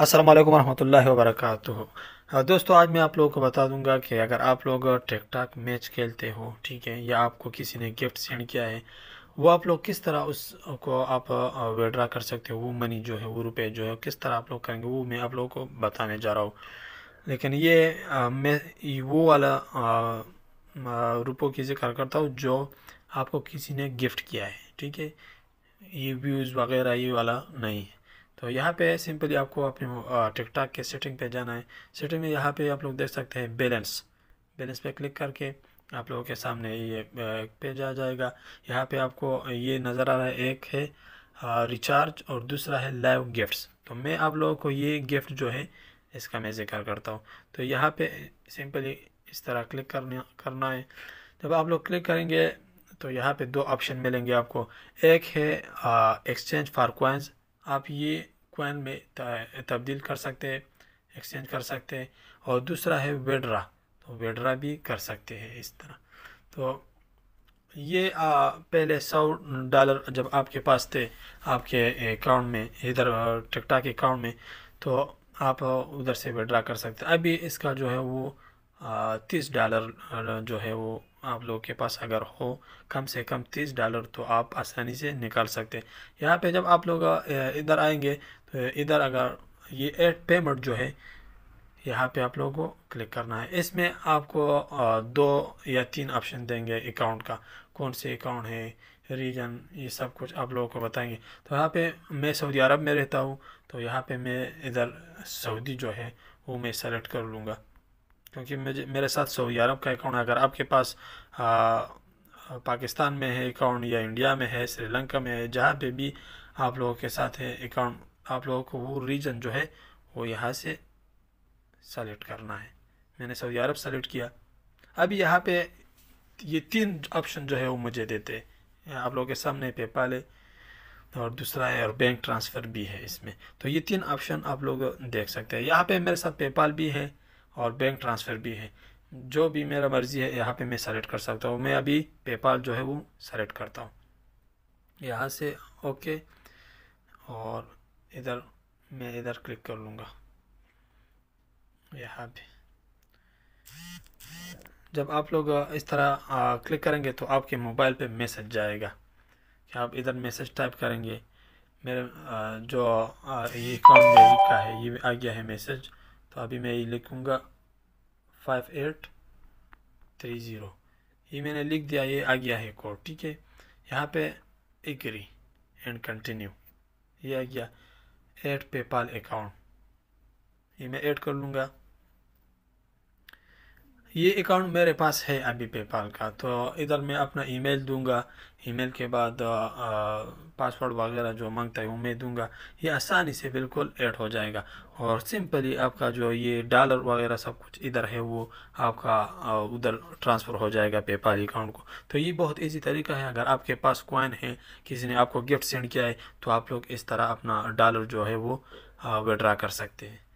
असलम वालेकुम वरक हाँ, दोस्तों आज मैं आप लोगों को बता दूंगा कि अगर आप लोग टिकटॉक मैच खेलते हो ठीक है या आपको किसी ने गिफ्ट सेंड किया है वो आप लोग किस तरह उसको आप विड्रा कर सकते हो वो मनी जो है वो रुपए जो है किस तरह आप लोग करेंगे वो मैं आप लोगों को बताने जा रहा हूँ लेकिन ये आ, मैं वो वाला रुपयों की जिक्र करता हूँ जो आपको किसी ने गिफ्ट किया है ठीक है ये व्यूज़ वगैरह ये वाला नहीं है तो यहाँ पे सिंपली आपको अपने टिकटॉक के सेटिंग पे जाना है सेटिंग में यहाँ पे आप लोग देख सकते हैं बैलेंस बैलेंस पे क्लिक करके आप लोगों के सामने ये पेज आ जाएगा यहाँ पे आपको ये नज़र आ रहा है एक है रिचार्ज और दूसरा है लाइव गिफ्ट्स तो मैं आप लोगों को ये गिफ्ट जो है इसका मैं जिक्र करता हूँ तो यहाँ पर सिंपली इस तरह क्लिक करना करना है जब आप लोग क्लिक करेंगे तो यहाँ पे दो ऑप्शन मिलेंगे आपको एक है एक्सचेंज फॉर क्वाइंस आप ये कॉइन में तब्दील कर सकते हैं एक्सचेंज कर सकते हैं और दूसरा है वेड्रा तो वेड्रा भी कर सकते हैं इस तरह तो ये आ, पहले सौ डॉलर जब आपके पास थे आपके अकाउंट में इधर के अकाउंट में तो आप उधर से विड्रा कर सकते हैं अभी इसका जो है वो तीस डॉलर जो है वो आप लोगों के पास अगर हो कम से कम तीस डॉलर तो आप आसानी से निकाल सकते हैं यहाँ पे जब आप लोग इधर आएंगे तो इधर अगर ये एड पेमेंट जो है यहाँ पे आप लोगों को क्लिक करना है इसमें आपको दो या तीन ऑप्शन देंगे अकाउंट का कौन से अकाउंट है रीजन ये सब कुछ आप लोगों को बताएंगे तो यहाँ पे मैं सऊदी अरब में रहता हूँ तो यहाँ पे मैं इधर सऊदी जो है वो मैं सेलेक्ट कर लूँगा क्योंकि मुझे मेरे साथ सऊदी अरब का अकाउंट अगर आपके पास पाकिस्तान में है अकाउंट या इंडिया में है श्रीलंका में है जहाँ पे भी आप लोगों के साथ है अकाउंट आप लोगों को वो रीजन जो है वो यहाँ से सेलेक्ट करना है मैंने सऊदी अरब सेलेक्ट किया अब यहाँ पे ये तीन ऑप्शन जो है वो मुझे देते हैं आप लोगों के सामने पेपाल है और दूसरा है और बैंक ट्रांसफ़र भी है इसमें तो ये तीन ऑप्शन आप लोग देख सकते हैं यहाँ पे मेरे साथ पेपाल भी है और बैंक ट्रांसफ़र भी है जो भी मेरा मर्ज़ी है यहाँ पे मैं सेलेक्ट कर सकता हूँ मैं अभी पेपाल जो है वो सेलेक्ट करता हूँ यहाँ से ओके और इधर मैं इधर क्लिक कर लूँगा यहाँ पे जब आप लोग इस तरह आ, क्लिक करेंगे तो आपके मोबाइल पे मैसेज जाएगा कि आप इधर मैसेज टाइप करेंगे मेरे आ, जो आ, ये अकाउंट का है ये आ गया है मैसेज तो अभी मैं ये लिखूँगा फाइव एट थ्री ज़ीरो ये मैंने लिख दिया ये आ गया है कोड ठीक है यहाँ पे एग्री एंड कंटिन्यू ये आ गया एड पेपाल अकाउंट ये मैं ऐड कर लूँगा ये अकाउंट मेरे पास है अभी पेपाल का तो इधर मैं अपना ईमेल दूंगा ईमेल के बाद पासवर्ड वगैरह जो मांगता है वो मैं दूंगा ये आसानी से बिल्कुल ऐड हो जाएगा और सिंपली आपका जो ये डॉलर वगैरह सब कुछ इधर है वो आपका उधर ट्रांसफ़र हो जाएगा पेपाल अकाउंट को तो ये बहुत ईजी तरीका है अगर आपके पास कॉइन है किसी ने आपको गिफ्ट सेंड किया है तो आप लोग इस तरह अपना डॉलर जो है वो विड्रा कर सकते हैं